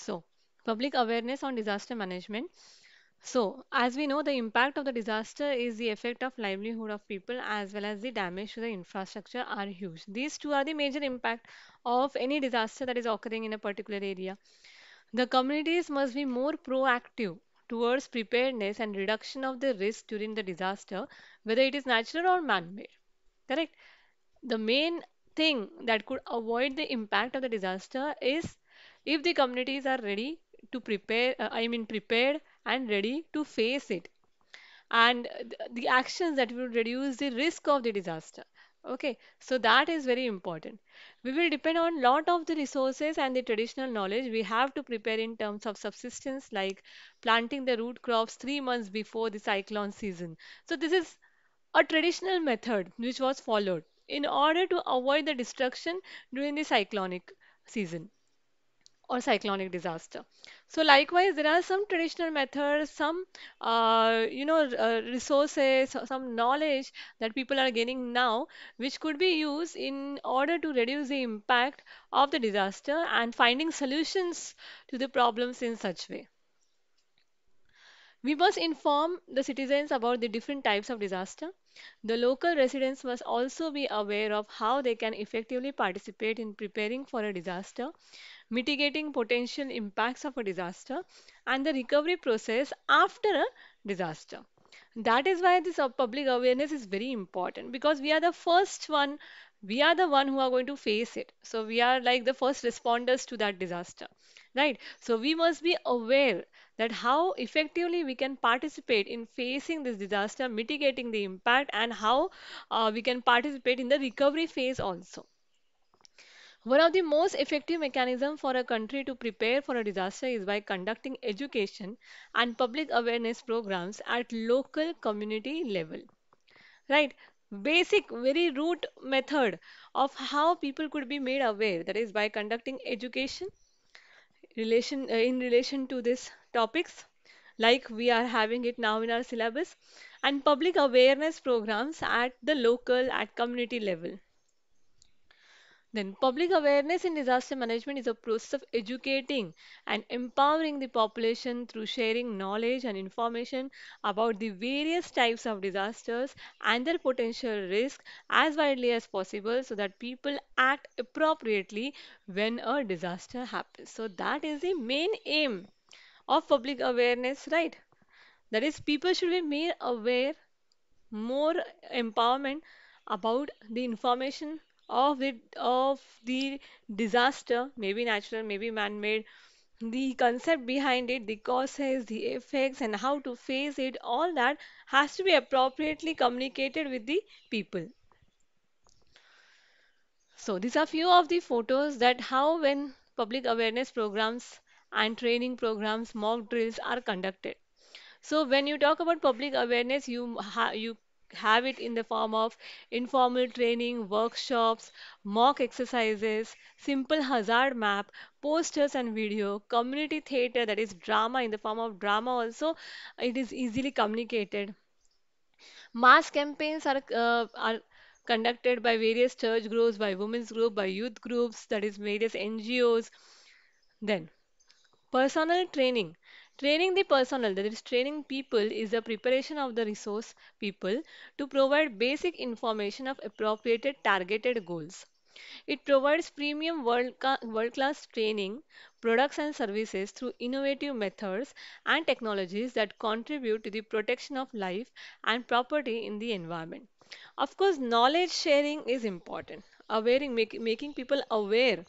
So, public awareness on disaster management. So, as we know, the impact of the disaster is the effect of livelihood of people as well as the damage to the infrastructure are huge. These two are the major impact of any disaster that is occurring in a particular area. The communities must be more proactive towards preparedness and reduction of the risk during the disaster, whether it is natural or man-made. Correct? The main thing that could avoid the impact of the disaster is if the communities are ready to prepare uh, i mean prepared and ready to face it and the actions that will reduce the risk of the disaster okay so that is very important we will depend on lot of the resources and the traditional knowledge we have to prepare in terms of subsistence like planting the root crops 3 months before the cyclone season so this is a traditional method which was followed in order to avoid the destruction during the cyclonic season or cyclonic disaster. So likewise, there are some traditional methods, some uh, you know uh, resources, some knowledge that people are gaining now, which could be used in order to reduce the impact of the disaster and finding solutions to the problems in such way. We must inform the citizens about the different types of disaster. The local residents must also be aware of how they can effectively participate in preparing for a disaster, mitigating potential impacts of a disaster, and the recovery process after a disaster. That is why this uh, public awareness is very important because we are the first one, we are the one who are going to face it. So we are like the first responders to that disaster, right? So we must be aware that how effectively we can participate in facing this disaster, mitigating the impact and how uh, we can participate in the recovery phase also. One of the most effective mechanisms for a country to prepare for a disaster is by conducting education and public awareness programs at local community level. Right? Basic, very root method of how people could be made aware that is by conducting education relation uh, in relation to this topics like we are having it now in our syllabus and public awareness programs at the local at community level then public awareness in disaster management is a process of educating and empowering the population through sharing knowledge and information about the various types of disasters and their potential risk as widely as possible so that people act appropriately when a disaster happens so that is the main aim of public awareness, right? That is, people should be made aware, more empowerment about the information of it of the disaster, maybe natural, maybe man-made. The concept behind it, the causes, the effects, and how to face it, all that has to be appropriately communicated with the people. So these are few of the photos that how when public awareness programs and training programs, mock drills are conducted. So when you talk about public awareness, you ha you have it in the form of informal training, workshops, mock exercises, simple hazard map, posters and video, community theater that is drama in the form of drama also it is easily communicated. Mass campaigns are, uh, are conducted by various church groups, by women's group, by youth groups, that is various NGOs. Then Personal training. Training the personnel, that is, training people, is the preparation of the resource people to provide basic information of appropriated targeted goals. It provides premium world class training, products, and services through innovative methods and technologies that contribute to the protection of life and property in the environment. Of course, knowledge sharing is important, aware, make, making people aware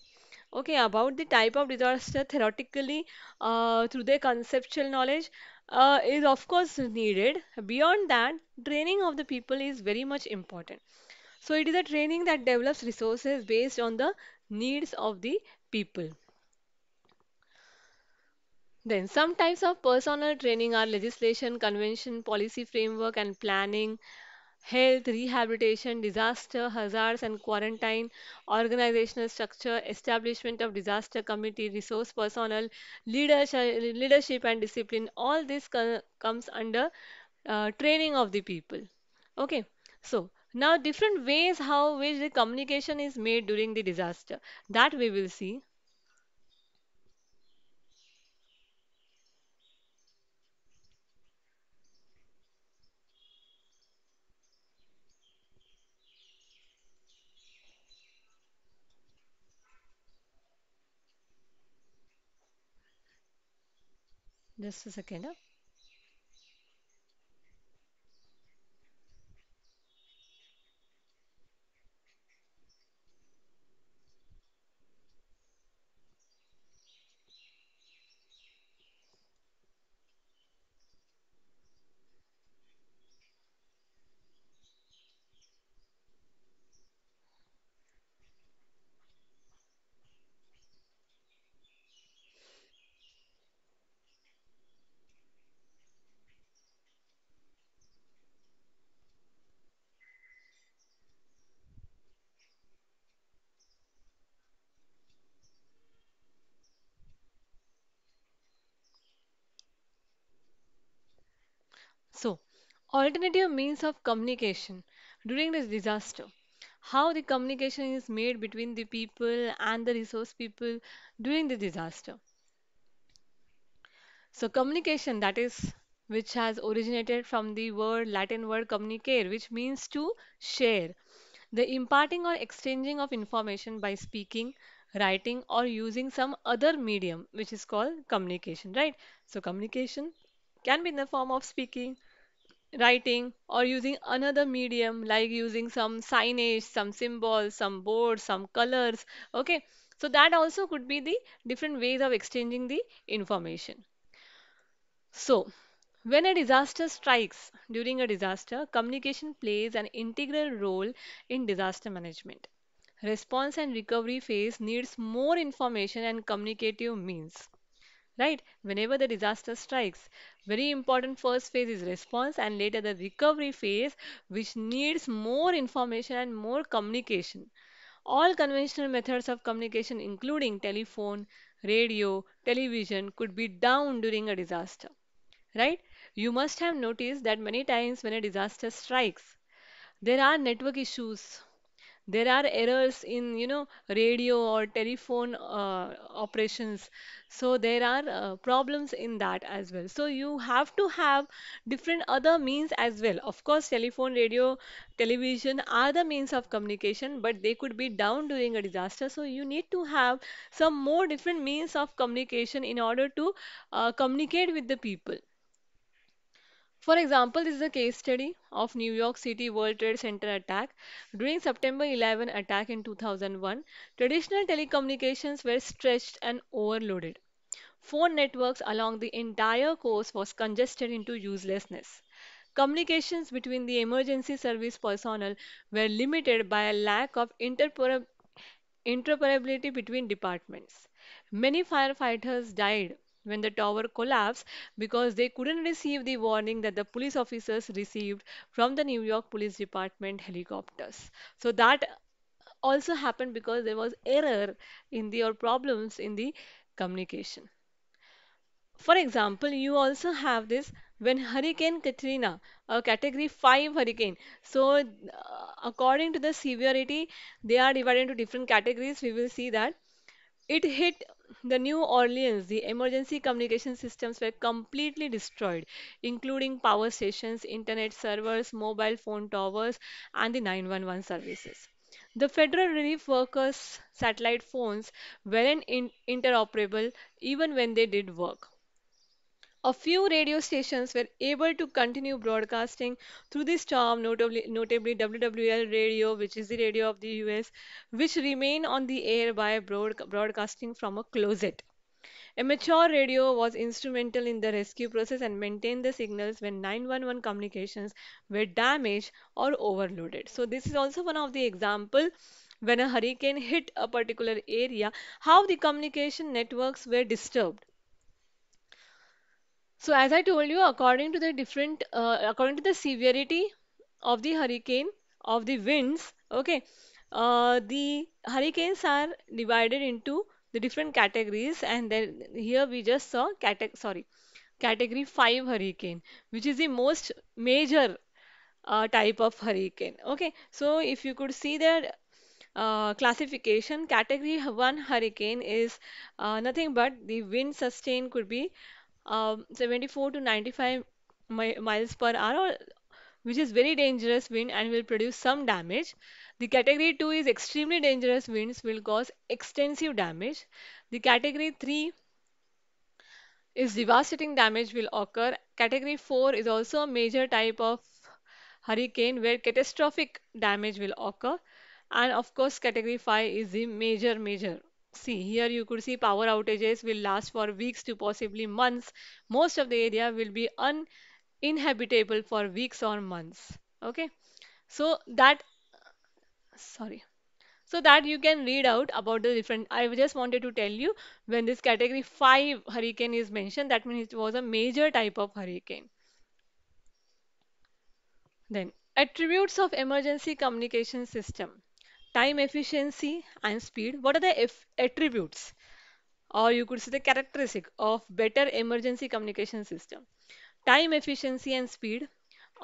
Okay, about the type of disaster, theoretically, uh, through the conceptual knowledge, uh, is of course needed. Beyond that, training of the people is very much important. So, it is a training that develops resources based on the needs of the people. Then some types of personal training are legislation, convention, policy framework and planning, health, rehabilitation, disaster, hazards and quarantine, organizational structure, establishment of disaster committee, resource personnel, leadership, leadership and discipline. All this co comes under uh, training of the people. Okay, so now different ways how which the communication is made during the disaster that we will see. this is a kind of So, alternative means of communication during this disaster. How the communication is made between the people and the resource people during the disaster. So, communication that is which has originated from the word Latin word communicare, which means to share. The imparting or exchanging of information by speaking, writing, or using some other medium, which is called communication, right? So, communication can be in the form of speaking, writing, or using another medium like using some signage, some symbols, some boards, some colors. Okay, so that also could be the different ways of exchanging the information. So, when a disaster strikes, during a disaster, communication plays an integral role in disaster management. Response and recovery phase needs more information and communicative means right whenever the disaster strikes very important first phase is response and later the recovery phase which needs more information and more communication all conventional methods of communication including telephone radio television could be down during a disaster right you must have noticed that many times when a disaster strikes there are network issues there are errors in you know radio or telephone uh, operations so there are uh, problems in that as well so you have to have different other means as well of course telephone radio television are the means of communication but they could be down during a disaster so you need to have some more different means of communication in order to uh, communicate with the people for example, this is a case study of New York City World Trade Center attack. During September 11 attack in 2001, traditional telecommunications were stretched and overloaded. Phone networks along the entire coast was congested into uselessness. Communications between the emergency service personnel were limited by a lack of interoperability between departments. Many firefighters died when the tower collapsed because they couldn't receive the warning that the police officers received from the New York Police Department helicopters. So that also happened because there was error in the or problems in the communication. For example, you also have this when Hurricane Katrina, a category 5 hurricane. So, uh, according to the severity, they are divided into different categories. We will see that. It hit the New Orleans. The emergency communication systems were completely destroyed, including power stations, internet servers, mobile phone towers, and the 911 services. The federal relief workers' satellite phones weren't in- interoperable even when they did work. A few radio stations were able to continue broadcasting through the storm, notably, notably WWL Radio, which is the radio of the US, which remained on the air by broad, broadcasting from a closet. Amateur radio was instrumental in the rescue process and maintained the signals when 911 communications were damaged or overloaded. So this is also one of the example when a hurricane hit a particular area, how the communication networks were disturbed so as I told you, according to the different, uh, according to the severity of the hurricane, of the winds, okay, uh, the hurricanes are divided into the different categories and then here we just saw category, sorry, category 5 hurricane, which is the most major uh, type of hurricane, okay. So if you could see that uh, classification category 1 hurricane is uh, nothing but the wind sustained could be um, 74 to 95 mi miles per hour which is very dangerous wind and will produce some damage. The category 2 is extremely dangerous winds will cause extensive damage. The category 3 is devastating damage will occur. Category 4 is also a major type of hurricane where catastrophic damage will occur. And of course category 5 is the major major See, here you could see power outages will last for weeks to possibly months. Most of the area will be uninhabitable for weeks or months. Okay, so that, sorry, so that you can read out about the different i just wanted to tell you when this category 5 hurricane is mentioned that means it was a major type of hurricane then attributes of emergency communication system time efficiency and speed what are the attributes or you could say the characteristic of better emergency communication system time efficiency and speed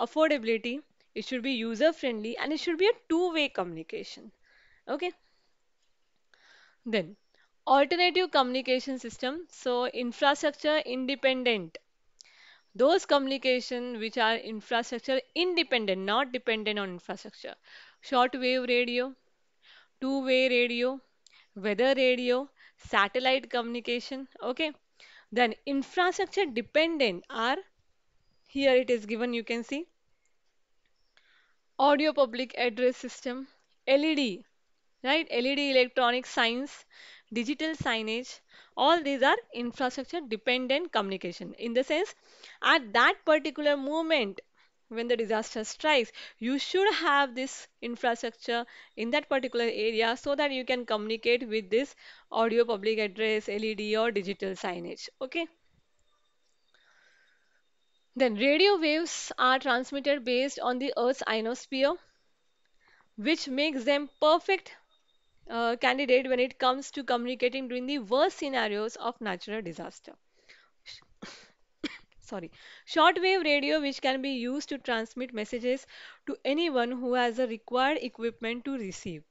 affordability it should be user friendly and it should be a two way communication okay then alternative communication system so infrastructure independent those communication which are infrastructure independent not dependent on infrastructure shortwave radio two-way radio, weather radio, satellite communication. Okay. Then infrastructure dependent are here it is given you can see audio public address system, LED, right? LED electronic signs, digital signage, all these are infrastructure dependent communication in the sense at that particular moment when the disaster strikes you should have this infrastructure in that particular area so that you can communicate with this audio public address led or digital signage okay then radio waves are transmitted based on the earth's ionosphere which makes them perfect uh, candidate when it comes to communicating during the worst scenarios of natural disaster sorry shortwave radio which can be used to transmit messages to anyone who has the required equipment to receive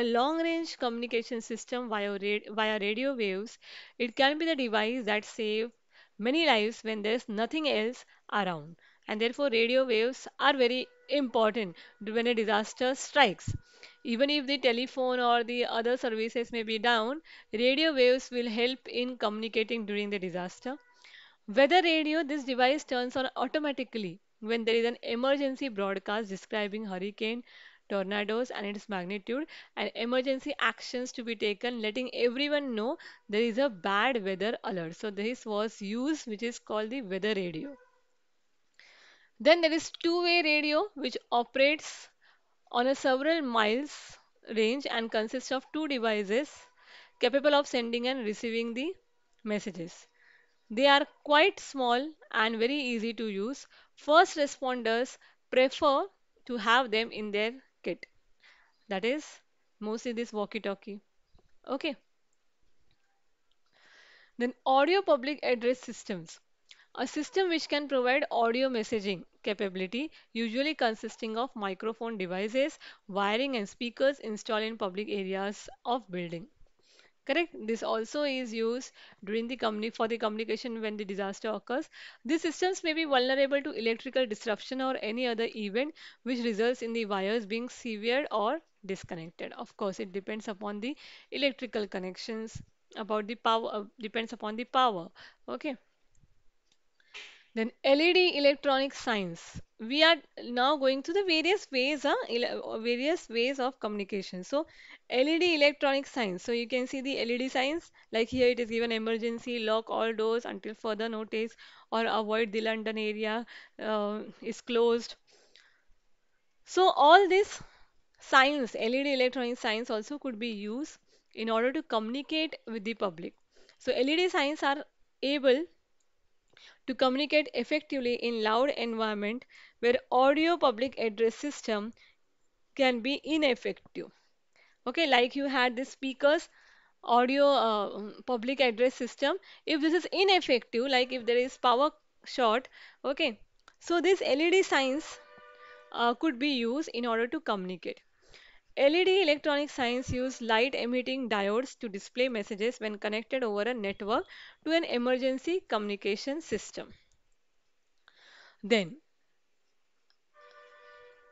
a long range communication system via, via radio waves it can be the device that saves many lives when there's nothing else around and therefore radio waves are very important when a disaster strikes even if the telephone or the other services may be down radio waves will help in communicating during the disaster Weather radio this device turns on automatically when there is an emergency broadcast describing hurricane tornadoes and its magnitude and emergency actions to be taken letting everyone know there is a bad weather alert so this was used which is called the weather radio then there is two-way radio which operates on a several miles range and consists of two devices capable of sending and receiving the messages they are quite small and very easy to use. First responders prefer to have them in their kit. That is mostly this walkie-talkie. Okay. Then audio public address systems. A system which can provide audio messaging capability usually consisting of microphone devices, wiring and speakers installed in public areas of building correct this also is used during the company for the communication when the disaster occurs these systems may be vulnerable to electrical disruption or any other event which results in the wires being severed or disconnected of course it depends upon the electrical connections about the power uh, depends upon the power okay then led electronic science we are now going to the various ways uh, various ways of communication so led electronic signs so you can see the led signs like here it is given emergency lock all doors until further notice or avoid the london area uh, is closed so all these signs led electronic signs also could be used in order to communicate with the public so led signs are able to communicate effectively in loud environment where audio public address system can be ineffective. Okay, like you had the speakers audio uh, um, public address system. If this is ineffective, like if there is power short, okay. So this LED signs uh, could be used in order to communicate. LED electronic signs use light emitting diodes to display messages when connected over a network to an emergency communication system. Then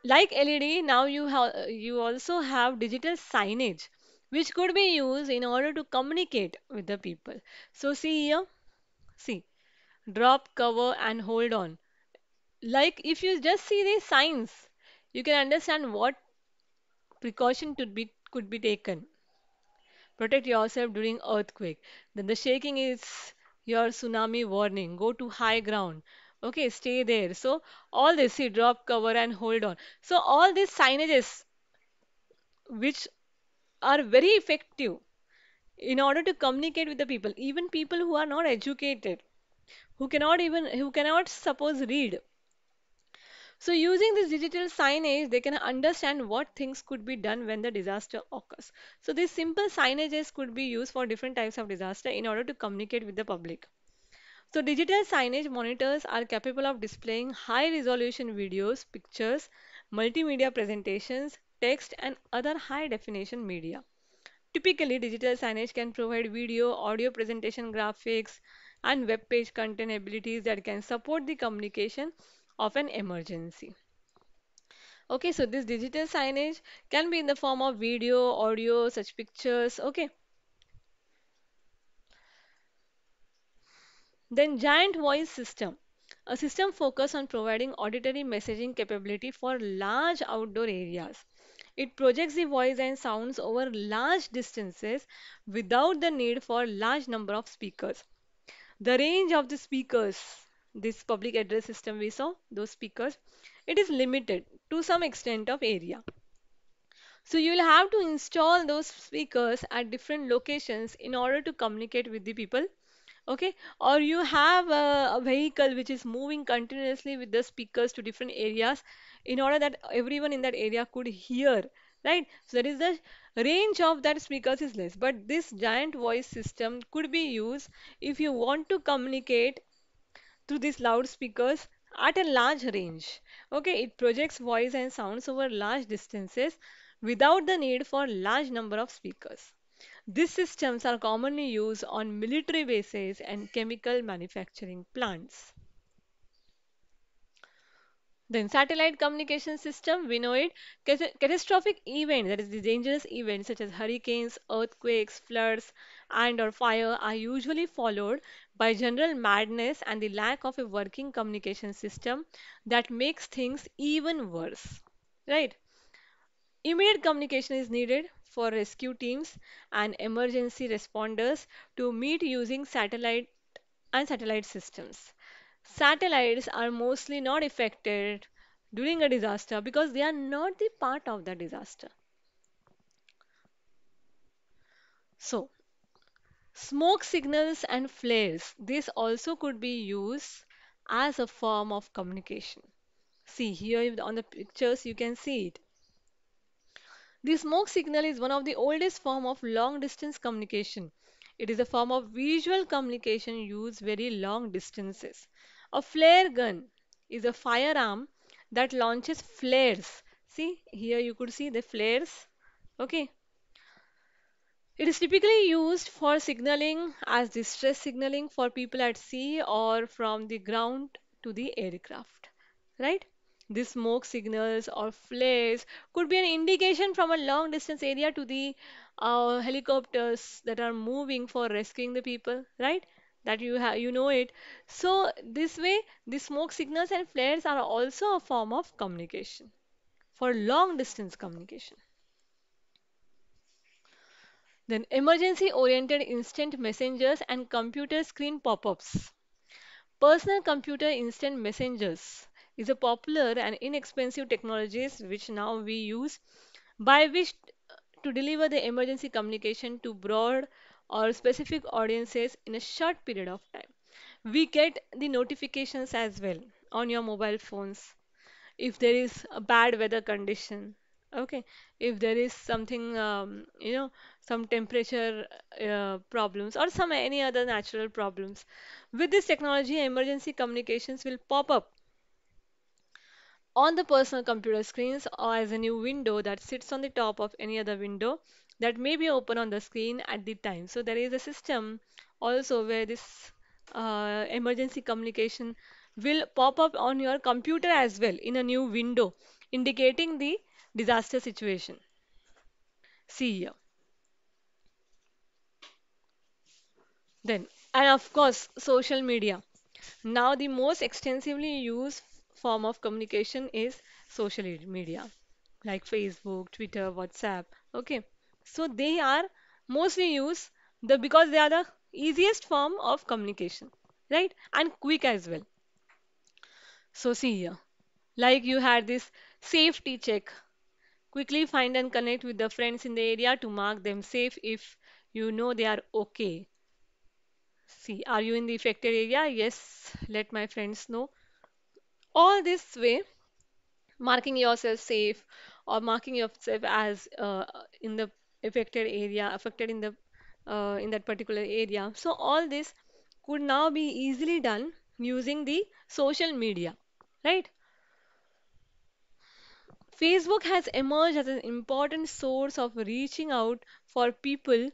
like LED now you have you also have digital signage which could be used in order to communicate with the people. So see here, see, drop, cover and hold on. Like if you just see these signs, you can understand what precaution be, could be taken? Protect yourself during earthquake. Then the shaking is your tsunami warning. Go to high ground. Okay, stay there. So all this, see, drop cover and hold on. So all these signages which are very effective in order to communicate with the people, even people who are not educated, who cannot even, who cannot suppose read so using this digital signage, they can understand what things could be done when the disaster occurs. So these simple signages could be used for different types of disaster in order to communicate with the public. So digital signage monitors are capable of displaying high resolution videos, pictures, multimedia presentations, text and other high definition media. Typically digital signage can provide video, audio presentation graphics and web page content abilities that can support the communication of an emergency. Okay, so this digital signage can be in the form of video, audio, such pictures. Okay. Then giant voice system. A system focused on providing auditory messaging capability for large outdoor areas. It projects the voice and sounds over large distances without the need for large number of speakers. The range of the speakers this public address system we saw those speakers it is limited to some extent of area so you will have to install those speakers at different locations in order to communicate with the people okay or you have a, a, vehicle which is moving continuously with the speakers to different areas in order that everyone in that area could hear right so that is the range of that speakers is less but this giant voice system could be used if you want to communicate through these loudspeakers at a large range. Okay, it projects voice and sounds over large distances without the need for large number of speakers. These systems are commonly used on military bases and chemical manufacturing plants. Then satellite communication system, we know it. Catastrophic event, that is the dangerous events such as hurricanes, earthquakes, floods and or fire are usually followed by general madness and the lack of a working communication system that makes things even worse. Right? Immediate communication is needed for rescue teams and emergency responders to meet using satellite and satellite systems satellites are mostly not affected during a disaster because they are not the part of the disaster. So, smoke signals and flares, this also could be used as a form of communication. See here on the pictures you can see it. The smoke signal is one of the oldest form of long distance communication. It is a form of visual communication used very long distances. A flare gun is a firearm that launches flares. See, here you could see the flares. Okay. It is typically used for signaling as distress signaling for people at sea or from the ground to the aircraft. Right? These smoke signals or flares could be an indication from a long distance area to the uh, helicopters that are moving for rescuing the people, right? that you have you know it so this way the smoke signals and flares are also a form of communication for long distance communication then emergency oriented instant messengers and computer screen pop-ups personal computer instant messengers is a popular and inexpensive technologies which now we use by which to deliver the emergency communication to broad or specific audiences in a short period of time. We get the notifications as well on your mobile phones if there is a bad weather condition okay if there is something um, you know some temperature uh, problems or some any other natural problems with this technology emergency communications will pop up on the personal computer screens or as a new window that sits on the top of any other window that may be open on the screen at the time. So there is a system also where this uh, emergency communication will pop up on your computer as well in a new window indicating the disaster situation. See here. Then and of course social media. Now the most extensively used form of communication is social media like facebook twitter whatsapp okay so they are mostly used the because they are the easiest form of communication right and quick as well so see here like you had this safety check quickly find and connect with the friends in the area to mark them safe if you know they are okay see are you in the affected area yes let my friends know all this way marking yourself safe or marking yourself as uh, in the affected area affected in the uh, in that particular area so all this could now be easily done using the social media right facebook has emerged as an important source of reaching out for people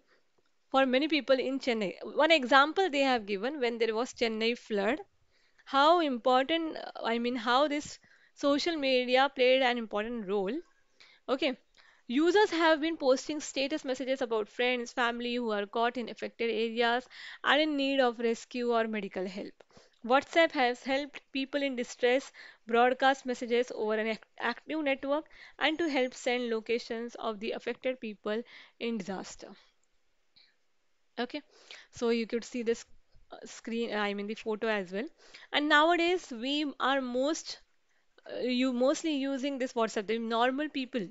for many people in chennai one example they have given when there was chennai flood how important i mean how this social media played an important role okay users have been posting status messages about friends family who are caught in affected areas and in need of rescue or medical help whatsapp has helped people in distress broadcast messages over an active network and to help send locations of the affected people in disaster okay so you could see this screen i mean the photo as well and nowadays we are most uh, you mostly using this whatsapp the normal people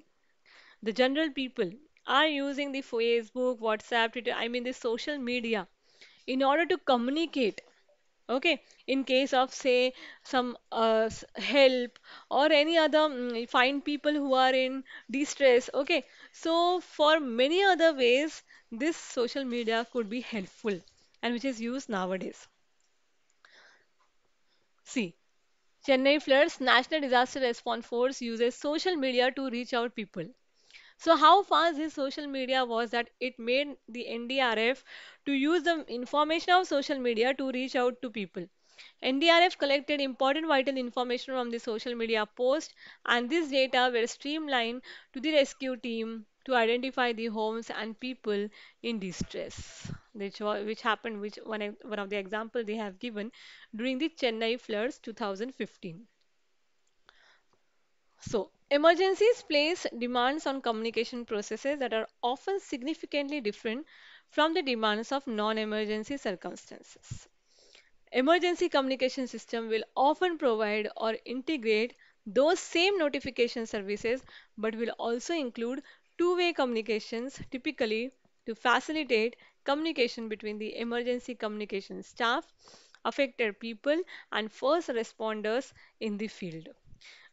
the general people are using the facebook whatsapp Twitter, i mean the social media in order to communicate okay in case of say some uh, help or any other mm, find people who are in distress okay so for many other ways this social media could be helpful and which is used nowadays. See, Chennai floods, National Disaster Response Force uses social media to reach out people. So how fast this social media was that it made the NDRF to use the information of social media to reach out to people. NDRF collected important vital information from the social media post and this data were streamlined to the rescue team, to identify the homes and people in distress, which, which happened, which one, one of the example they have given during the Chennai floods 2015. So, emergencies place demands on communication processes that are often significantly different from the demands of non-emergency circumstances. Emergency communication system will often provide or integrate those same notification services but will also include two-way communications typically to facilitate communication between the emergency communication staff, affected people and first responders in the field.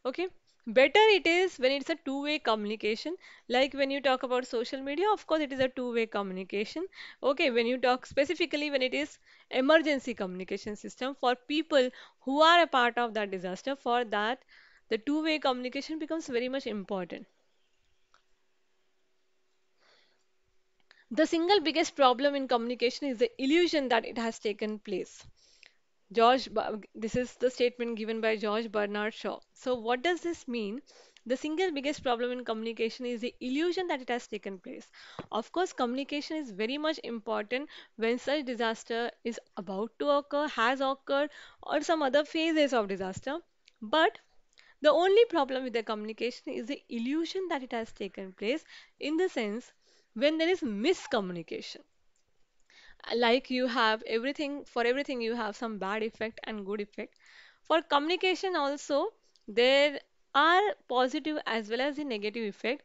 Okay better it is when it's a two-way communication like when you talk about social media of course it is a two-way communication okay when you talk specifically when it is emergency communication system for people who are a part of that disaster for that the two-way communication becomes very much important The single biggest problem in communication is the illusion that it has taken place. George, this is the statement given by George Bernard Shaw. So, what does this mean? The single biggest problem in communication is the illusion that it has taken place. Of course, communication is very much important when such disaster is about to occur, has occurred, or some other phases of disaster. But the only problem with the communication is the illusion that it has taken place in the sense when there is miscommunication like you have everything for everything you have some bad effect and good effect for communication also there are positive as well as the negative effect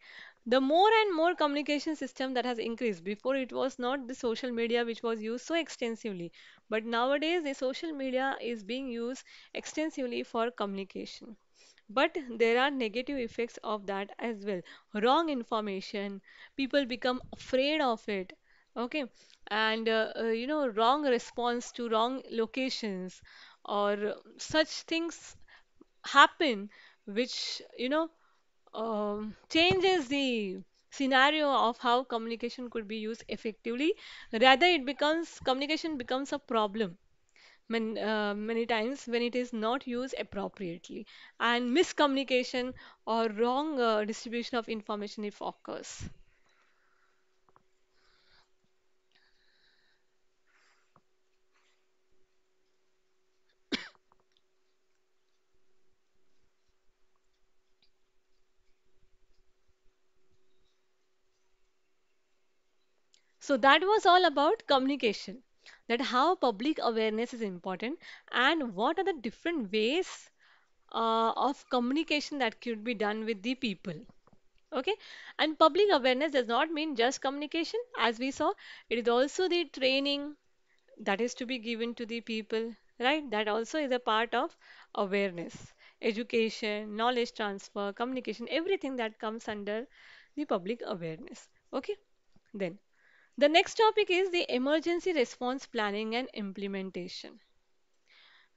the more and more communication system that has increased before it was not the social media which was used so extensively but nowadays the social media is being used extensively for communication but there are negative effects of that as well wrong information people become afraid of it okay and uh, uh, you know wrong response to wrong locations or such things happen which you know um, changes the scenario of how communication could be used effectively rather it becomes communication becomes a problem uh, many times when it is not used appropriately and miscommunication or wrong uh, distribution of information if occurs. So that was all about communication that how public awareness is important and what are the different ways uh, of communication that could be done with the people okay and public awareness does not mean just communication as we saw it is also the training that is to be given to the people right that also is a part of awareness education knowledge transfer communication everything that comes under the public awareness okay then the next topic is the emergency response planning and implementation.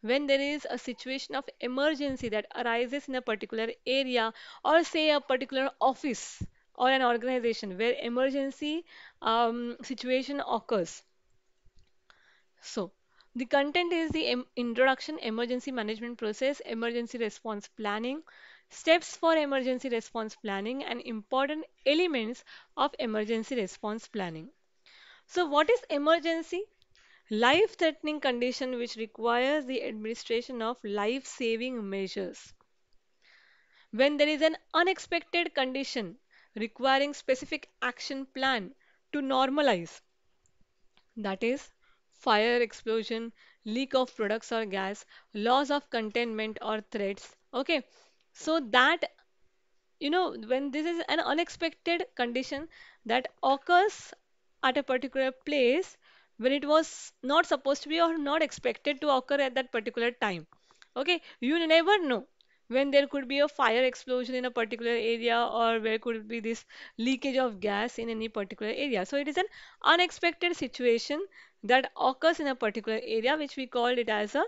When there is a situation of emergency that arises in a particular area or say a particular office or an organization where emergency um, situation occurs. So the content is the em introduction, emergency management process, emergency response planning, steps for emergency response planning and important elements of emergency response planning. So, what is emergency? Life threatening condition which requires the administration of life saving measures. When there is an unexpected condition requiring specific action plan to normalize, that is, fire, explosion, leak of products or gas, loss of containment or threats. Okay, so that you know when this is an unexpected condition that occurs at a particular place when it was not supposed to be or not expected to occur at that particular time okay you never know when there could be a fire explosion in a particular area or where could be this leakage of gas in any particular area so it is an unexpected situation that occurs in a particular area which we called it as a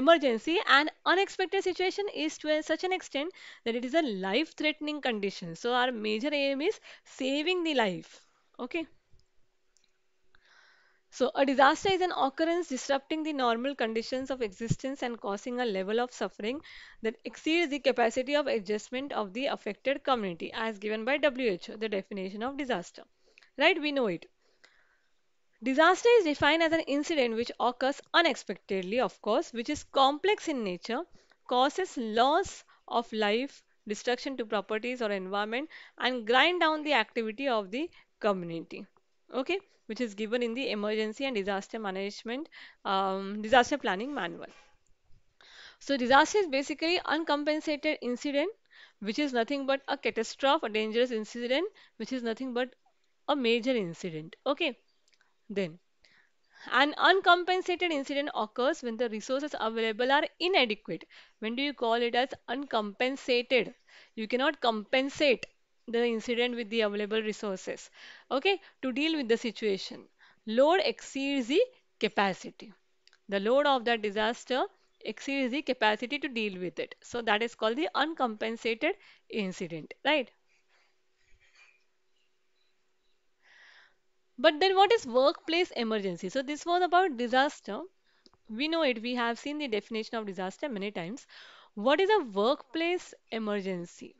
emergency and unexpected situation is to such an extent that it is a life threatening condition so our major aim is saving the life okay so, a disaster is an occurrence disrupting the normal conditions of existence and causing a level of suffering that exceeds the capacity of adjustment of the affected community, as given by WHO, the definition of disaster. Right, we know it. Disaster is defined as an incident which occurs unexpectedly, of course, which is complex in nature, causes loss of life, destruction to properties or environment, and grind down the activity of the community okay which is given in the emergency and disaster management um, disaster planning manual so disaster is basically uncompensated incident which is nothing but a catastrophe a dangerous incident which is nothing but a major incident okay then an uncompensated incident occurs when the resources available are inadequate when do you call it as uncompensated you cannot compensate the incident with the available resources okay to deal with the situation load exceeds the capacity the load of the disaster exceeds the capacity to deal with it so that is called the uncompensated incident right but then what is workplace emergency so this was about disaster we know it we have seen the definition of disaster many times what is a workplace emergency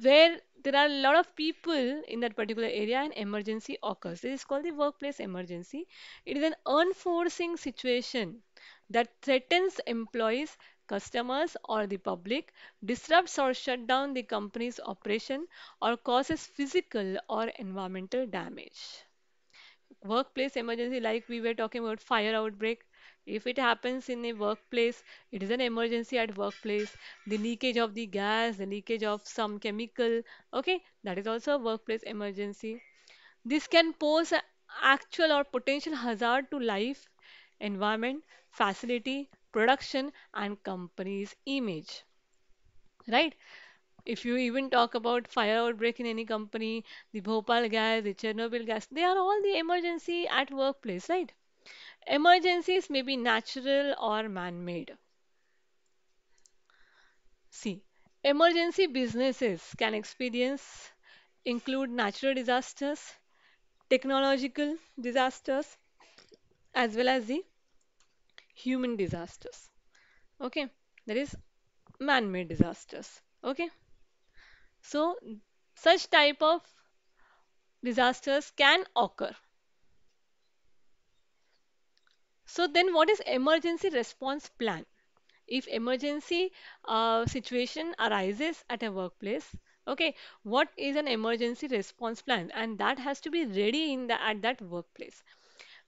where there are a lot of people in that particular area and emergency occurs. This is called the workplace emergency. It is an unforeseen situation that threatens employees, customers or the public, disrupts or shut down the company's operation or causes physical or environmental damage. Workplace emergency like we were talking about fire outbreak, if it happens in a workplace it is an emergency at workplace the leakage of the gas the leakage of some chemical okay that is also a workplace emergency this can pose actual or potential hazard to life environment facility production and company's image right if you even talk about fire outbreak in any company the bhopal gas the chernobyl gas they are all the emergency at workplace right Emergencies may be natural or man made. See, emergency businesses can experience include natural disasters, technological disasters, as well as the human disasters. Okay, that is man made disasters. Okay, so such type of disasters can occur so then what is emergency response plan? If emergency uh, situation arises at a workplace, okay, what is an emergency response plan? And that has to be ready in the, at that workplace.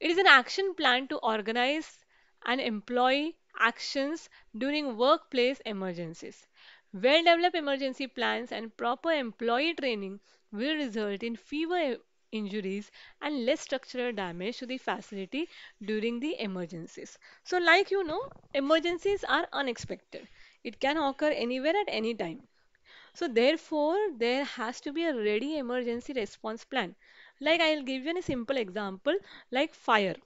It is an action plan to organize and employ actions during workplace emergencies. Well-developed emergency plans and proper employee training will result in fewer injuries and less structural damage to the facility during the emergencies. So like you know, emergencies are unexpected. It can occur anywhere at any time. So therefore, there has to be a ready emergency response plan. Like I'll give you a simple example like fire.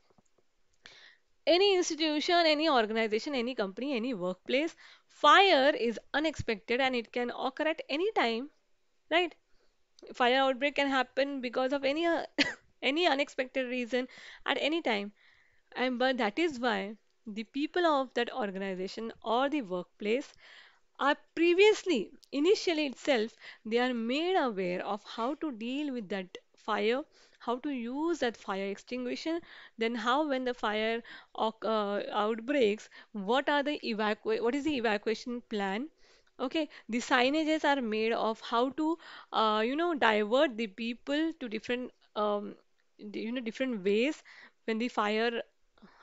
Any institution, any organization, any company, any workplace, fire is unexpected and it can occur at any time, right? fire outbreak can happen because of any uh, any unexpected reason at any time and but that is why the people of that organization or the workplace are previously initially itself they are made aware of how to deal with that fire how to use that fire extinguisher then how when the fire uh, outbreaks what are the evacuate what is the evacuation plan Okay, the signages are made of how to, uh, you know, divert the people to different, um, you know, different ways when the fire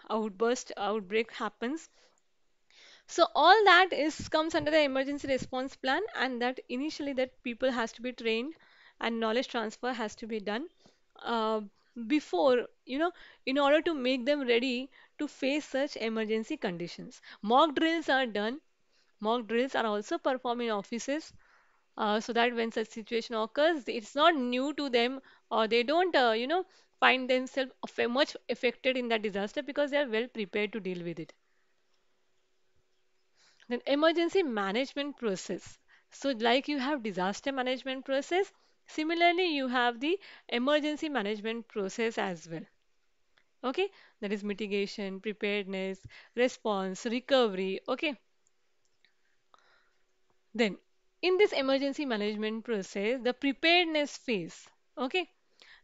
outburst outbreak happens. So all that is comes under the emergency response plan, and that initially that people has to be trained, and knowledge transfer has to be done uh, before you know in order to make them ready to face such emergency conditions. Mock drills are done mock drills are also performed in offices uh, so that when such situation occurs it's not new to them or they don't uh, you know find themselves much affected in that disaster because they are well prepared to deal with it then emergency management process so like you have disaster management process similarly you have the emergency management process as well okay that is mitigation preparedness response recovery okay then in this emergency management process, the preparedness phase, okay?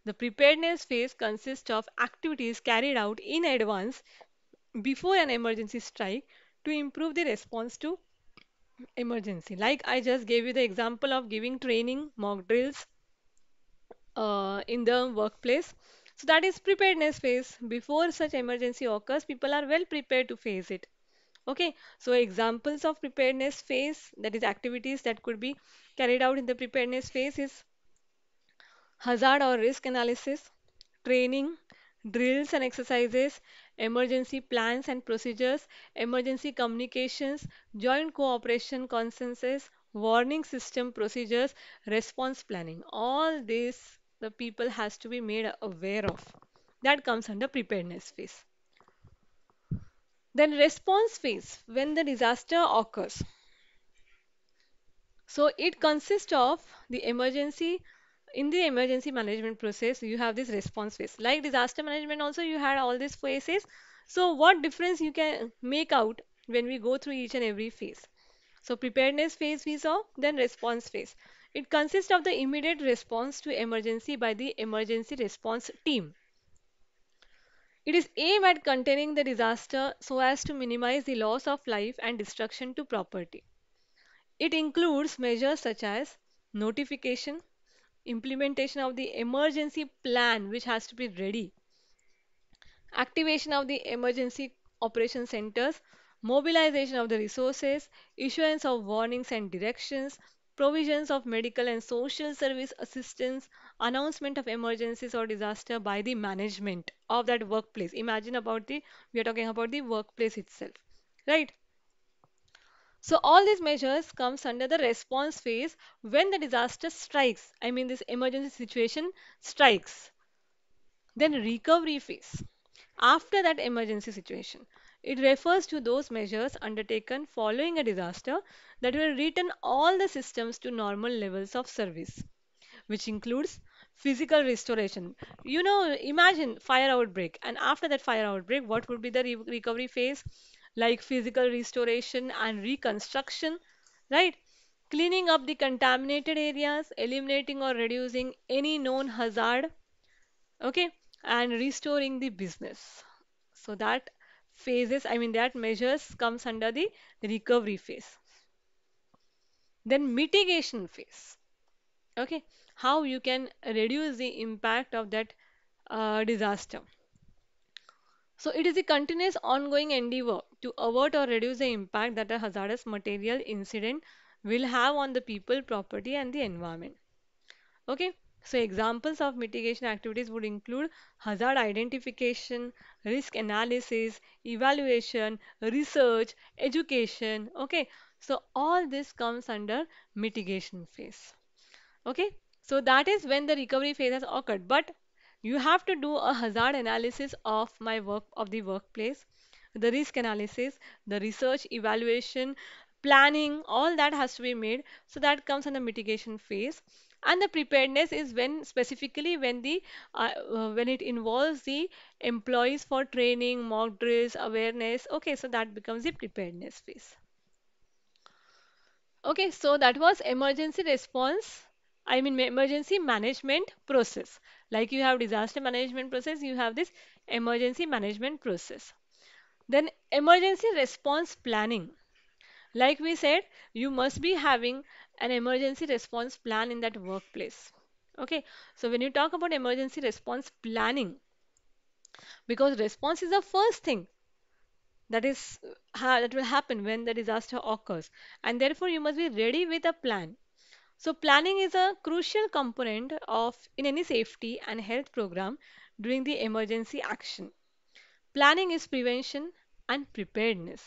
The preparedness phase consists of activities carried out in advance before an emergency strike to improve the response to emergency. Like I just gave you the example of giving training, mock drills uh, in the workplace. So that is preparedness phase. Before such emergency occurs, people are well prepared to face it okay so examples of preparedness phase that is activities that could be carried out in the preparedness phase is hazard or risk analysis training drills and exercises emergency plans and procedures emergency communications joint cooperation consensus warning system procedures response planning all this the people has to be made aware of that comes under preparedness phase then response phase when the disaster occurs. So it consists of the emergency in the emergency management process you have this response phase like disaster management also you had all these phases so what difference you can make out when we go through each and every phase so preparedness phase we saw then response phase it consists of the immediate response to emergency by the emergency response team it is aimed at containing the disaster so as to minimize the loss of life and destruction to property. It includes measures such as notification, implementation of the emergency plan which has to be ready, activation of the emergency operation centers, mobilization of the resources, issuance of warnings and directions, provisions of medical and social service assistance, announcement of emergencies or disaster by the management of that workplace. Imagine about the, we are talking about the workplace itself, right? So all these measures comes under the response phase when the disaster strikes. I mean this emergency situation strikes. Then recovery phase after that emergency situation. It refers to those measures undertaken following a disaster that will return all the systems to normal levels of service, which includes physical restoration. You know, imagine fire outbreak, and after that fire outbreak, what would be the re- recovery phase? Like physical restoration and reconstruction, right? Cleaning up the contaminated areas, eliminating or reducing any known hazard, okay, and restoring the business. So that phases i mean that measures comes under the recovery phase then mitigation phase okay how you can reduce the impact of that uh, disaster so it is a continuous ongoing endeavor to avert or reduce the impact that a hazardous material incident will have on the people, property and the environment. Okay. So examples of mitigation activities would include hazard identification, risk analysis, evaluation, research, education. Okay, so all this comes under mitigation phase. Okay, so that is when the recovery phase has occurred. But you have to do a hazard analysis of my work of the workplace, the risk analysis, the research, evaluation, planning, all that has to be made. So that comes in the mitigation phase and the preparedness is when specifically when the uh, uh, when it involves the employees for training mock drills awareness okay so that becomes the preparedness phase okay so that was emergency response I mean emergency management process. Like you have disaster management process, you have this emergency management process. Then emergency response planning. Like we said, you must be having an emergency response plan in that workplace okay so when you talk about emergency response planning because response is the first thing that is that will happen when the disaster occurs and therefore you must be ready with a plan so planning is a crucial component of in any safety and health program during the emergency action planning is prevention and preparedness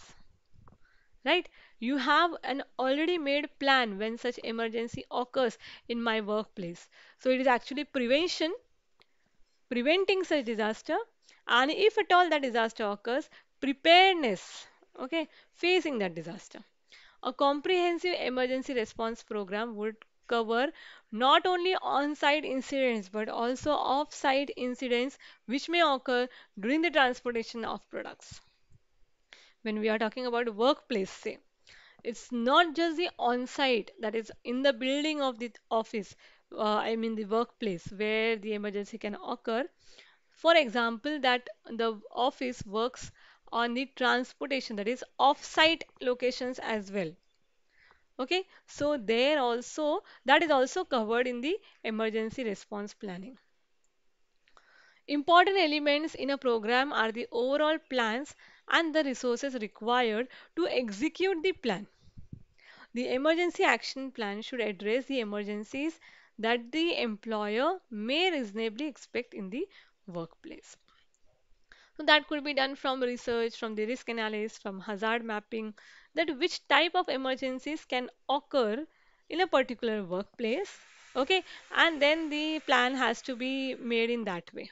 right you have an already made plan when such emergency occurs in my workplace. So it is actually prevention, preventing such disaster and if at all that disaster occurs, preparedness, okay, facing that disaster. A comprehensive emergency response program would cover not only on-site incidents but also off-site incidents which may occur during the transportation of products. When we are talking about workplace, say, it's not just the on site that is in the building of the office uh, i mean the workplace where the emergency can occur for example that the office works on the transportation that is off-site locations as well okay so there also that is also covered in the emergency response planning important elements in a program are the overall plans and the resources required to execute the plan. The emergency action plan should address the emergencies that the employer may reasonably expect in the workplace. So that could be done from research, from the risk analysis, from hazard mapping, that which type of emergencies can occur in a particular workplace, okay, and then the plan has to be made in that way.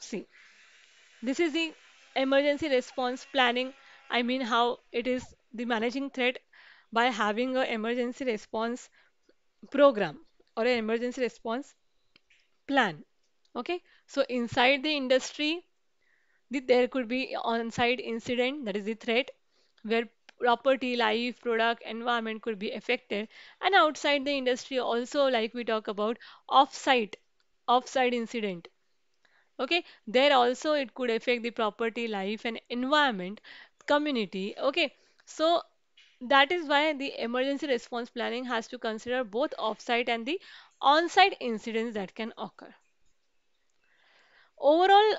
See, this is the emergency response planning. I mean, how it is the managing threat by having an emergency response program or an emergency response plan. Okay, so inside the industry, the, there could be on-site incident that is the threat where property, life, product, environment could be affected. And outside the industry also like we talk about off-site, off-site incident okay there also it could affect the property life and environment community okay so that is why the emergency response planning has to consider both off-site and the on-site incidents that can occur overall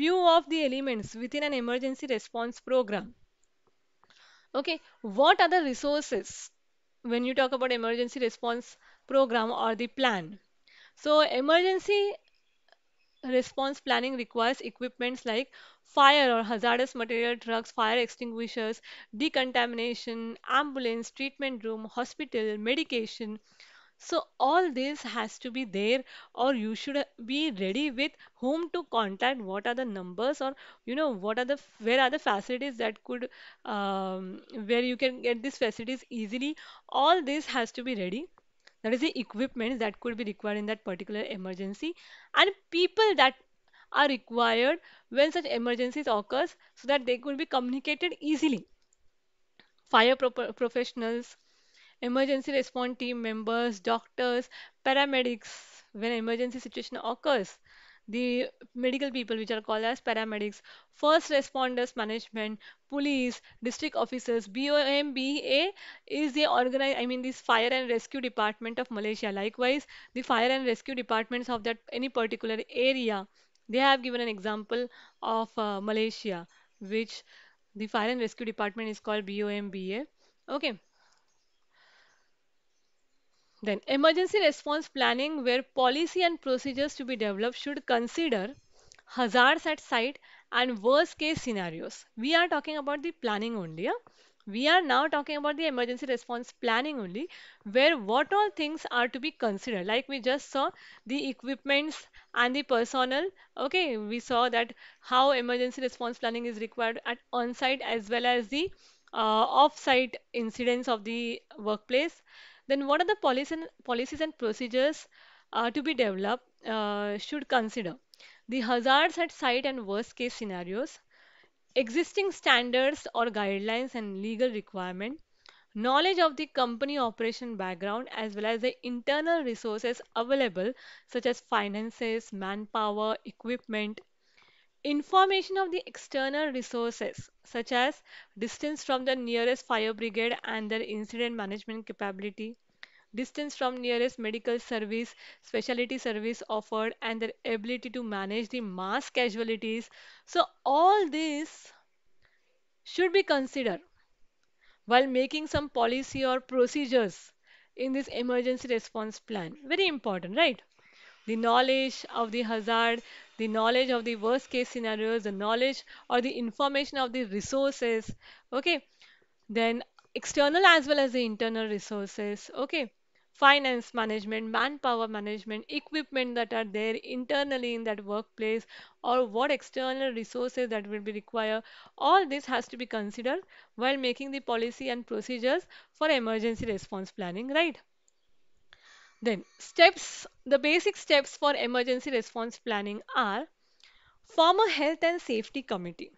view of the elements within an emergency response program okay what are the resources when you talk about emergency response program or the plan so emergency response planning requires equipments like fire or hazardous material trucks, fire extinguishers, decontamination, ambulance, treatment room, hospital, medication. So all this has to be there or you should be ready with whom to contact, what are the numbers or you know what are the where are the facilities that could um, where you can get these facilities easily. All this has to be ready that is the equipment that could be required in that particular emergency and people that are required when such emergencies occurs so that they could be communicated easily fire pro professionals emergency response team members doctors paramedics when emergency situation occurs the medical people which are called as paramedics, first responders management, police, district officers, BOMBA is the organized, I mean this fire and rescue department of Malaysia. Likewise, the fire and rescue departments of that any particular area, they have given an example of uh, Malaysia, which the fire and rescue department is called BOMBA. Okay. Then emergency response planning where policy and procedures to be developed should consider hazards at site and worst case scenarios. We are talking about the planning only. Yeah? We are now talking about the emergency response planning only where what all things are to be considered like we just saw the equipments and the personnel. Okay, we saw that how emergency response planning is required at on-site as well as the uh, off-site incidents of the workplace then what are the policy and, policies and procedures uh, to be developed uh, should consider? The hazards at site and worst case scenarios, existing standards or guidelines and legal requirement, knowledge of the company operation background as well as the internal resources available such as finances, manpower, equipment, Information of the external resources such as distance from the nearest fire brigade and their incident management capability, distance from nearest medical service, specialty service offered and their ability to manage the mass casualties. So all this should be considered while making some policy or procedures in this emergency response plan. Very important, right? The knowledge of the hazard, the knowledge of the worst case scenarios, the knowledge or the information of the resources, okay, then external as well as the internal resources, okay, finance management, manpower management, equipment that are there internally in that workplace or what external resources that will be required. All this has to be considered while making the policy and procedures for emergency response planning, right? Then steps, the basic steps for emergency response planning are form a health and safety committee.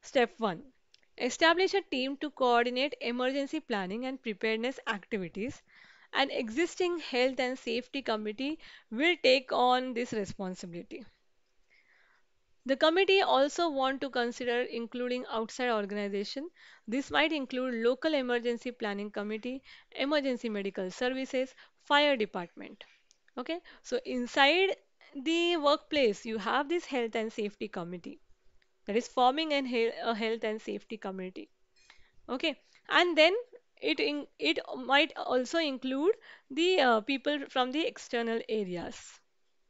Step 1. Establish a team to coordinate emergency planning and preparedness activities. An existing health and safety committee will take on this responsibility. The committee also want to consider including outside organization. This might include local emergency planning committee, emergency medical services, fire department okay so inside the workplace you have this health and safety committee that is forming an he a health and safety committee okay and then it in, it might also include the uh, people from the external areas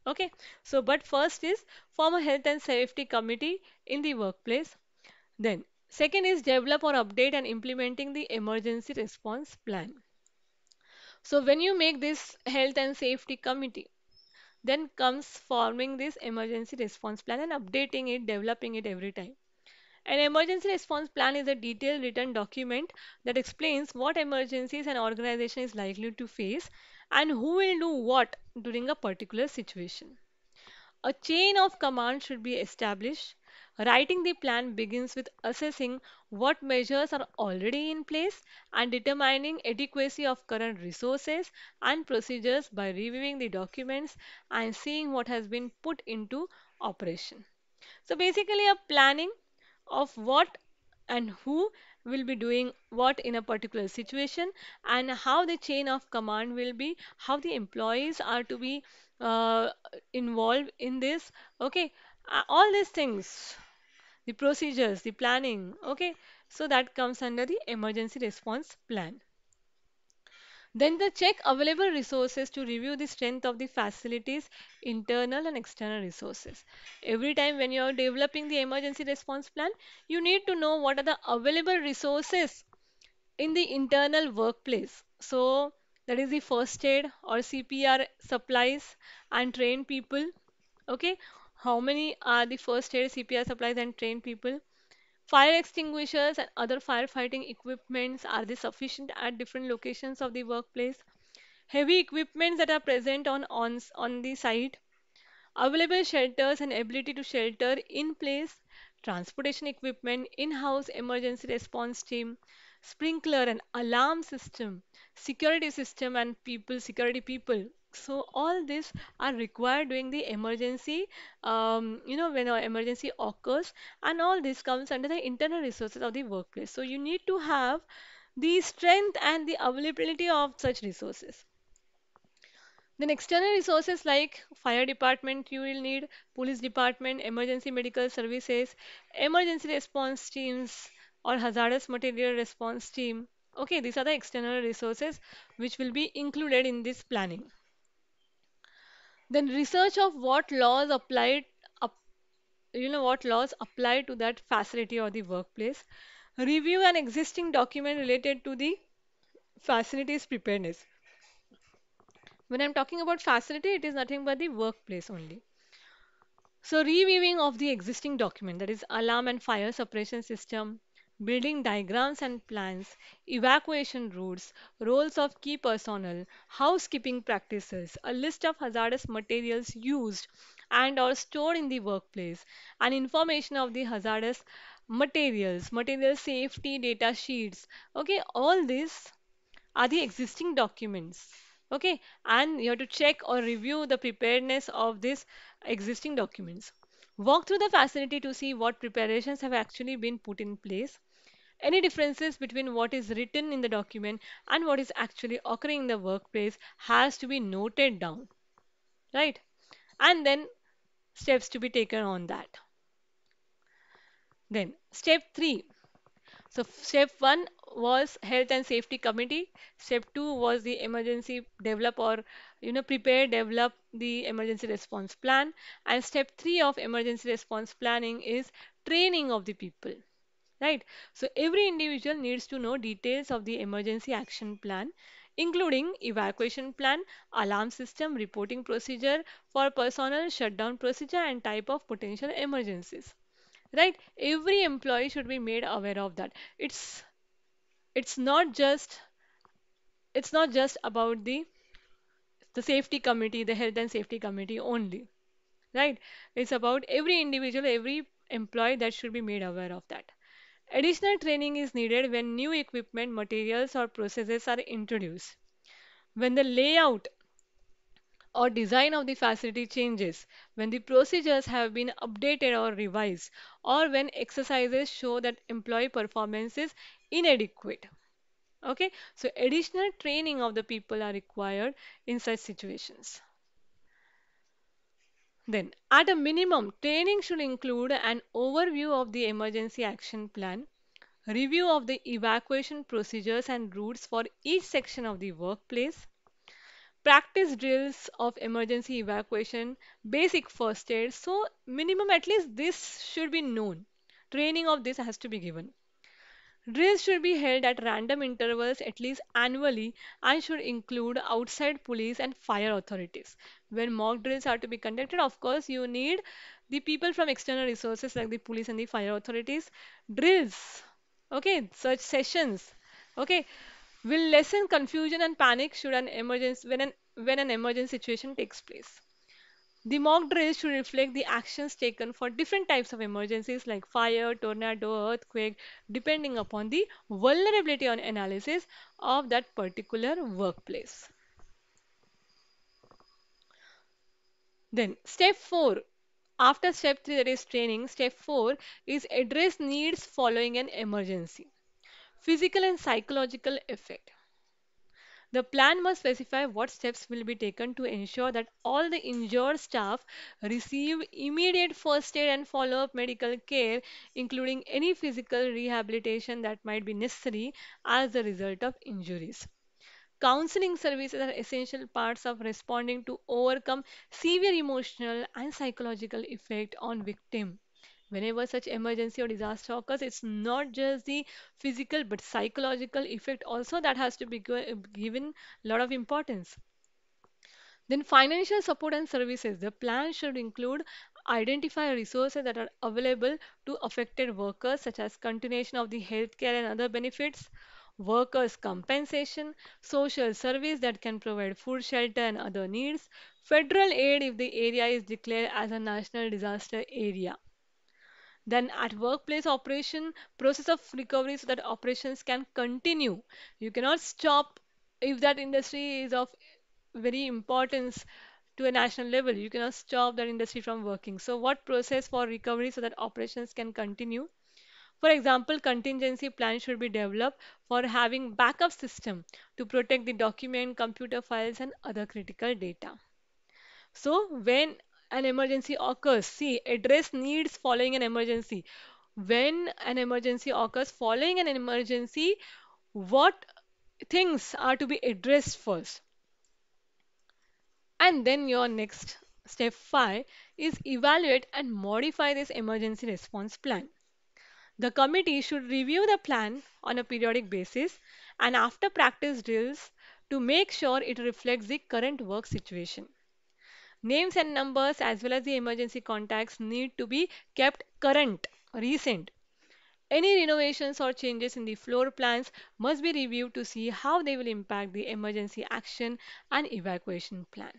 okay so but first is form a health and safety committee in the workplace then second is develop or update and implementing the emergency response plan so when you make this health and safety committee, then comes forming this emergency response plan and updating it, developing it every time. An emergency response plan is a detailed written document that explains what emergencies an organization is likely to face and who will do what during a particular situation. A chain of command should be established Writing the plan begins with assessing what measures are already in place and determining adequacy of current resources and procedures by reviewing the documents and seeing what has been put into operation. So basically a planning of what and who will be doing what in a particular situation and how the chain of command will be how the employees are to be uh, involved in this okay uh, all these things the procedures the planning okay so that comes under the emergency response plan then the check available resources to review the strength of the facilities internal and external resources every time when you are developing the emergency response plan you need to know what are the available resources in the internal workplace so that is the first aid or cpr supplies and train people okay how many are the first aid, CPR supplies, and trained people? Fire extinguishers and other firefighting equipments are they sufficient at different locations of the workplace? Heavy equipments that are present on, on, on the site, available shelters and ability to shelter in place, transportation equipment, in-house emergency response team, sprinkler and alarm system, security system and people, security people, so all these are required during the emergency um, you know when an emergency occurs and all this comes under the internal resources of the workplace so you need to have the strength and the availability of such resources then external resources like fire department you will need police department emergency medical services emergency response teams or hazardous material response team okay these are the external resources which will be included in this planning then research of what laws applied you know what laws apply to that facility or the workplace review an existing document related to the facilities preparedness when i'm talking about facility it is nothing but the workplace only so reviewing of the existing document that is alarm and fire suppression system building diagrams and plans, evacuation routes, roles of key personnel, housekeeping practices, a list of hazardous materials used and or stored in the workplace, and information of the hazardous materials, material safety data sheets. Okay, all these are the existing documents. Okay, and you have to check or review the preparedness of these existing documents. Walk through the facility to see what preparations have actually been put in place any differences between what is written in the document and what is actually occurring in the workplace has to be noted down right and then steps to be taken on that then step 3 so step 1 was health and safety committee step 2 was the emergency develop or you know prepare develop the emergency response plan and step 3 of emergency response planning is training of the people right so every individual needs to know details of the emergency action plan including evacuation plan alarm system reporting procedure for personnel shutdown procedure and type of potential emergencies right every employee should be made aware of that it's it's not just it's not just about the the safety committee the health and safety committee only right it's about every individual every employee that should be made aware of that Additional training is needed when new equipment, materials or processes are introduced. When the layout or design of the facility changes, when the procedures have been updated or revised, or when exercises show that employee performance is inadequate. Okay, so additional training of the people are required in such situations. Then, at a minimum, training should include an overview of the emergency action plan, review of the evacuation procedures and routes for each section of the workplace, practice drills of emergency evacuation, basic first aid. So, minimum at least this should be known. Training of this has to be given. Drills should be held at random intervals at least annually and should include outside police and fire authorities. When mock drills are to be conducted, of course, you need the people from external resources like the police and the fire authorities. Drills, okay, such sessions, okay, will lessen confusion and panic should an emergency when an when an emergency situation takes place. The mock drill should reflect the actions taken for different types of emergencies like fire, tornado, earthquake, depending upon the vulnerability on analysis of that particular workplace. Then step 4, after step 3 that is training, step 4 is address needs following an emergency. Physical and psychological effect. The plan must specify what steps will be taken to ensure that all the injured staff receive immediate first aid and follow up medical care, including any physical rehabilitation that might be necessary as a result of injuries. Counseling services are essential parts of responding to overcome severe emotional and psychological effect on victim whenever such emergency or disaster occurs it's not just the physical but psychological effect also that has to be uh, given a lot of importance then financial support and services the plan should include identify resources that are available to affected workers such as continuation of the health care and other benefits workers compensation social service that can provide food shelter and other needs federal aid if the area is declared as a national disaster area then at workplace operation, process of recovery so that operations can continue. You cannot stop if that industry is of very importance to a national level. You cannot stop that industry from working. So what process for recovery so that operations can continue? For example, contingency plan should be developed for having backup system to protect the document, computer files and other critical data. So when an emergency occurs. See, address needs following an emergency. When an emergency occurs, following an emergency, what things are to be addressed first? And then your next step 5 is evaluate and modify this emergency response plan. The committee should review the plan on a periodic basis and after practice drills to make sure it reflects the current work situation. Names and numbers as well as the emergency contacts need to be kept current, recent. Any renovations or changes in the floor plans must be reviewed to see how they will impact the emergency action and evacuation plan.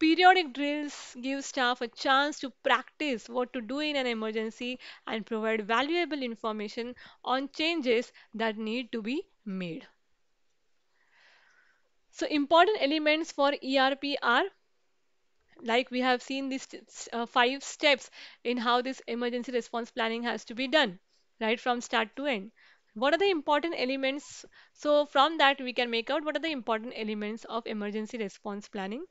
Periodic drills give staff a chance to practice what to do in an emergency and provide valuable information on changes that need to be made. So important elements for ERP are like we have seen these uh, five steps in how this emergency response planning has to be done right from start to end what are the important elements so from that we can make out what are the important elements of emergency response planning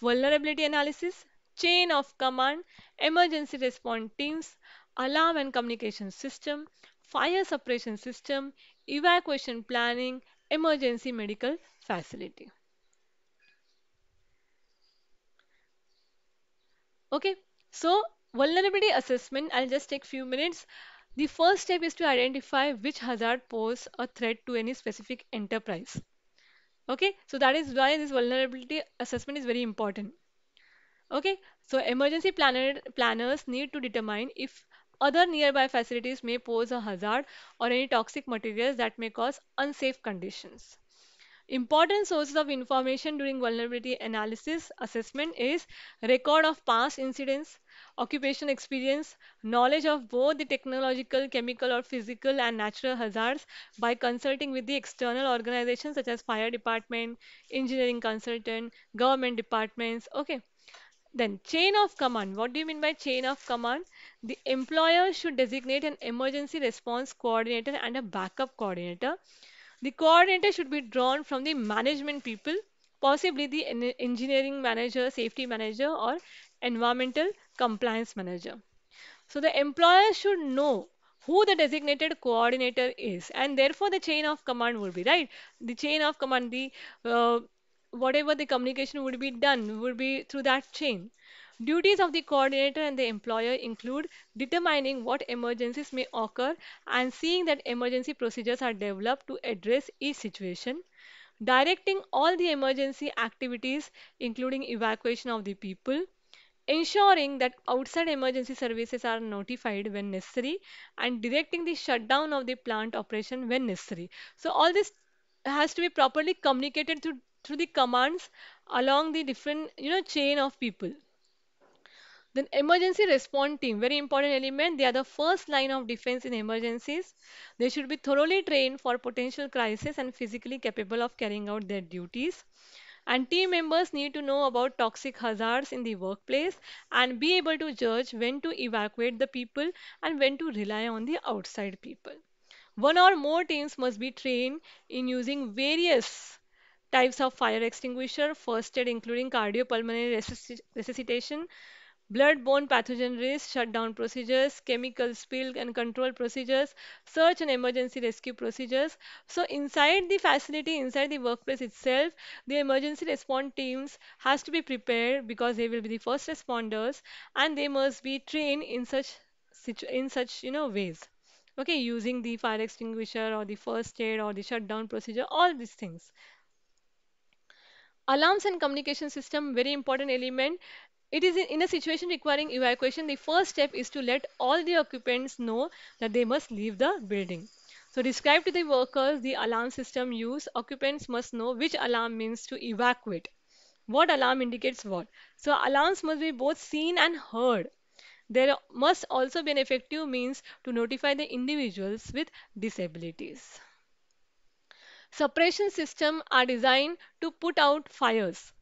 vulnerability analysis chain of command emergency response teams alarm and communication system fire suppression system evacuation planning emergency medical facility okay so vulnerability assessment i'll just take few minutes the first step is to identify which hazard pose a threat to any specific enterprise okay so that is why this vulnerability assessment is very important okay so emergency planner, planners need to determine if other nearby facilities may pose a hazard or any toxic materials that may cause unsafe conditions Important sources of information during vulnerability analysis assessment is record of past incidents, occupation experience, knowledge of both the technological, chemical or physical and natural hazards by consulting with the external organizations such as fire department, engineering consultant, government departments, okay. Then chain of command. What do you mean by chain of command? The employer should designate an emergency response coordinator and a backup coordinator the coordinator should be drawn from the management people, possibly the engineering manager, safety manager, or environmental compliance manager. So the employer should know who the designated coordinator is and therefore the chain of command would be right the chain of command the uh, whatever the communication would be done would be through that chain Duties of the coordinator and the employer include determining what emergencies may occur and seeing that emergency procedures are developed to address each situation directing all the emergency activities including evacuation of the people ensuring that outside emergency services are notified when necessary and directing the shutdown of the plant operation when necessary so all this has to be properly communicated through through the commands along the different you know chain of people then emergency response team, very important element. They are the first line of defense in emergencies. They should be thoroughly trained for potential crisis and physically capable of carrying out their duties. And team members need to know about toxic hazards in the workplace and be able to judge when to evacuate the people and when to rely on the outside people. One or more teams must be trained in using various types of fire extinguisher, first aid including cardiopulmonary resusc resuscitation, blood-borne pathogen risk, shutdown procedures, chemical spill and control procedures, search and emergency rescue procedures. So inside the facility, inside the workplace itself, the emergency response teams has to be prepared because they will be the first responders and they must be trained in such in such you know ways okay using the fire extinguisher or the first aid or the shutdown procedure all these things alarms and communication system very important element it is in a situation requiring evacuation, the first step is to let all the occupants know that they must leave the building. So describe to the workers the alarm system use. Occupants must know which alarm means to evacuate. What alarm indicates what. So alarms must be both seen and heard. There must also be an effective means to notify the individuals with disabilities. Suppression systems are designed to put out fires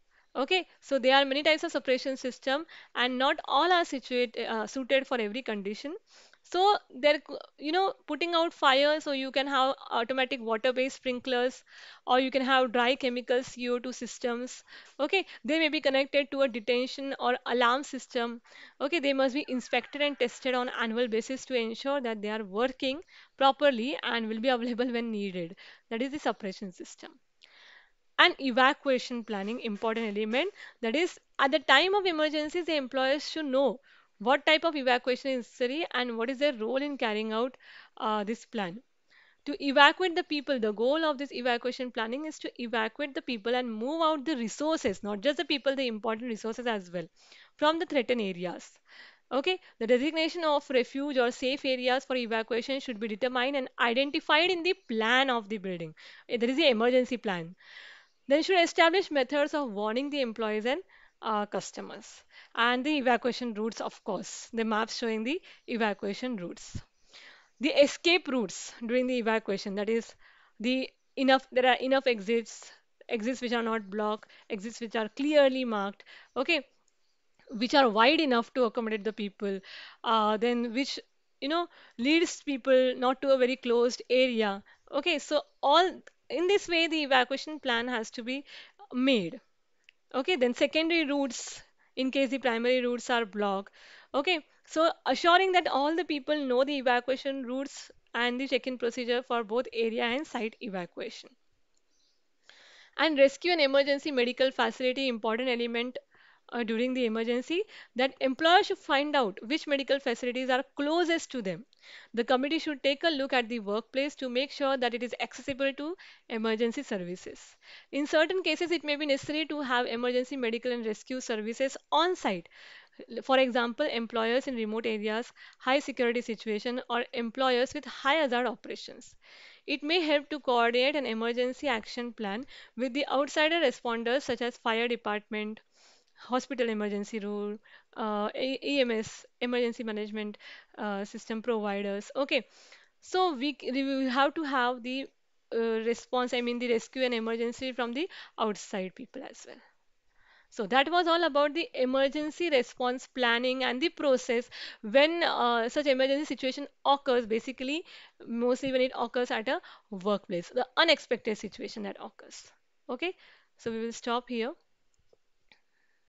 okay so there are many types of suppression system and not all are situate, uh, suited for every condition so they're, you know putting out fire so you can have automatic water based sprinklers or you can have dry chemicals co2 systems okay they may be connected to a detention or alarm system okay they must be inspected and tested on annual basis to ensure that they are working properly and will be available when needed that is the suppression system and evacuation planning important element that is at the time of emergency the employers should know what type of evacuation is necessary and what is their role in carrying out uh, this plan to evacuate the people the goal of this evacuation planning is to evacuate the people and move out the resources not just the people the important resources as well from the threatened areas okay the designation of refuge or safe areas for evacuation should be determined and identified in the plan of the building there is the emergency plan then should establish methods of warning the employees and uh, customers and the evacuation routes of course the maps showing the evacuation routes the escape routes during the evacuation that is the enough there are enough exits exits which are not blocked exits which are clearly marked okay which are wide enough to accommodate the people uh, then which you know leads people not to a very closed area okay so all in this way the evacuation plan has to be made okay then secondary routes in case the primary routes are blocked okay so assuring that all the people know the evacuation routes and the check-in procedure for both area and site evacuation and rescue and emergency medical facility important element uh, during the emergency that employer should find out which medical facilities are closest to them the committee should take a look at the workplace to make sure that it is accessible to emergency services. In certain cases, it may be necessary to have emergency medical and rescue services on site. For example, employers in remote areas, high security situation or employers with high hazard operations. It may help to coordinate an emergency action plan with the outsider responders such as fire department, hospital emergency room, uh, EMS, emergency management uh, system providers. Okay, so we, we have to have the uh, response, I mean the rescue and emergency from the outside people as well. So that was all about the emergency response planning and the process when uh, such emergency situation occurs basically mostly when it occurs at a workplace, the unexpected situation that occurs. Okay, so we will stop here.